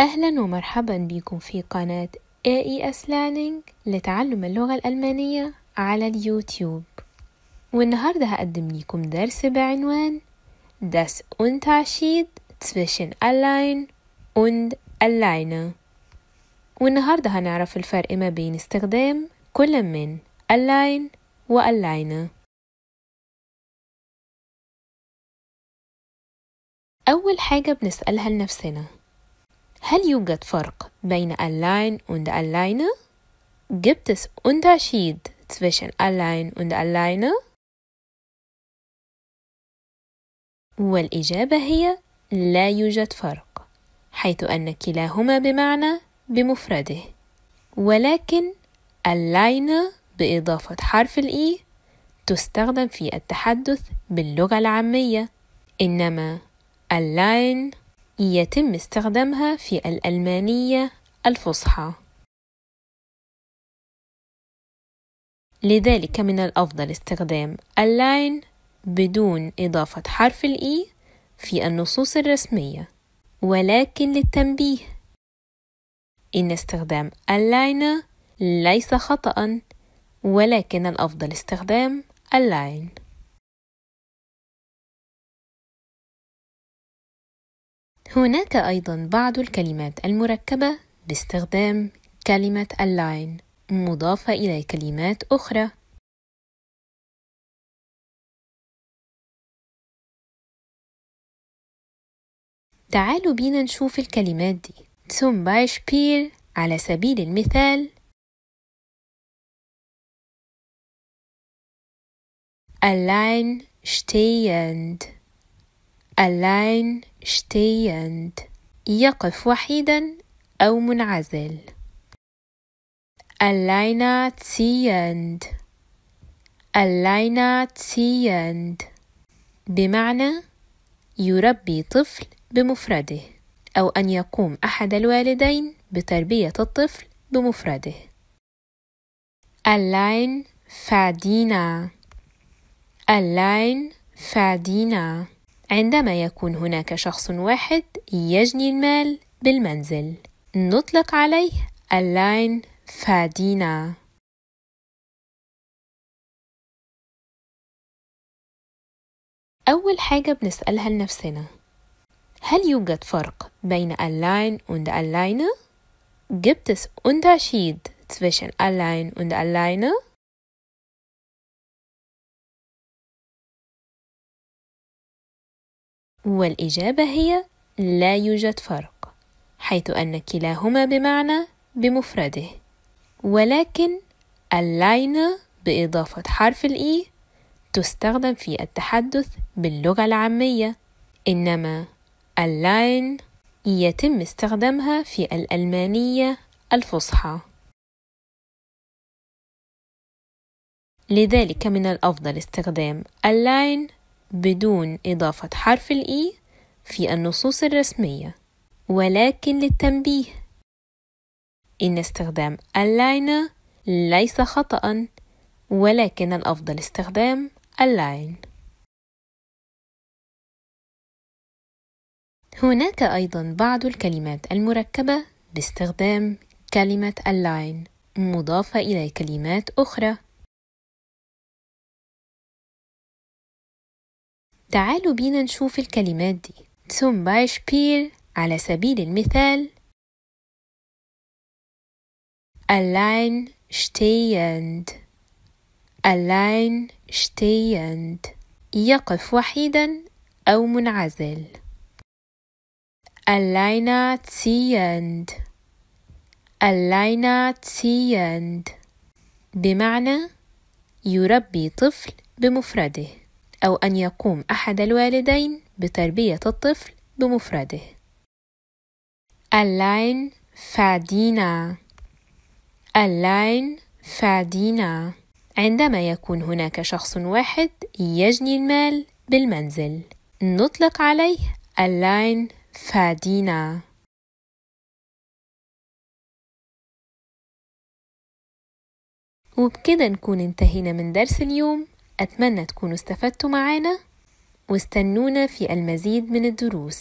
أهلا ومرحبا بكم في قناة AES Learning لتعلم اللغة الألمانية على اليوتيوب والنهاردة هقدم لكم درس بعنوان Das Unterschied zwischen allein und alleine والنهاردة هنعرف الفرق ما بين استخدام كل من allein و alleine أول حاجة بنسألها لنفسنا هل يوجد فرق بين allein und alleine? Gibt es Unterschied zwischen allein und alleine? والإجابة هي لا يوجد فرق حيث أن كلاهما بمعنى بمفرده ولكن اللاين بإضافة حرف الإي e تستخدم في التحدث باللغة العامية إنما اللاين يتم استخدامها في الألمانية الفصحى لذلك من الأفضل استخدام اللاين بدون إضافة حرف الإي e في النصوص الرسمية ولكن للتنبيه إن استخدام اللاين ليس خطأ ولكن الأفضل استخدام اللاين هناك أيضا بعض الكلمات المركبة باستخدام كلمة اللاين مضافة إلى كلمات أخرى تعالوا بينا نشوف الكلمات دي zum Beispiel على سبيل المثال allein stehend allein stehend يقف وحيدا أو منعزل alleine ziehend بمعنى يربي طفل بمفرده أو أن يقوم أحد الوالدين بتربية الطفل بمفرده allein verdiener allein verdiener عندما يكون هناك شخص واحد يجني المال بالمنزل نطلق عليه اللاين فادينا أول حاجة بنسألها لنفسنا هل يوجد فرق بين اللاين und alleine? Gibt es Unterschied zwischen allein und alleine? والإجابة هي لا يوجد فرق حيث أن كلاهما بمعنى بمفرده ولكن اللاينة بإضافة حرف الإي e تستخدم في التحدث باللغة العامية إنما اللاين يتم استخدامها في الألمانية الفصحى لذلك من الأفضل استخدام اللاين بدون إضافة حرف الإي e في النصوص الرسمية ولكن للتنبيه إن استخدام اللاين ليس خطأ ولكن الأفضل استخدام اللاين هناك أيضا بعض الكلمات المركبة باستخدام كلمة اللاين مضافة إلى كلمات أخرى تعالوا بينا نشوف الكلمات دي zum Beispiel على سبيل المثال allein stehend allein stehend يقف وحيدا أو منعزل allein allein alleinerziehend بمعنى يربي طفل بمفرده أو أن يقوم أحد الوالدين بتربية الطفل بمفرده allein فادينا allein فادينا عندما يكون هناك شخص واحد يجني المال بالمنزل نطلق عليه اللاين فادينا وبكده نكون انتهينا من درس اليوم أتمنى تكونوا استفدتوا معانا واستنونا في المزيد من الدروس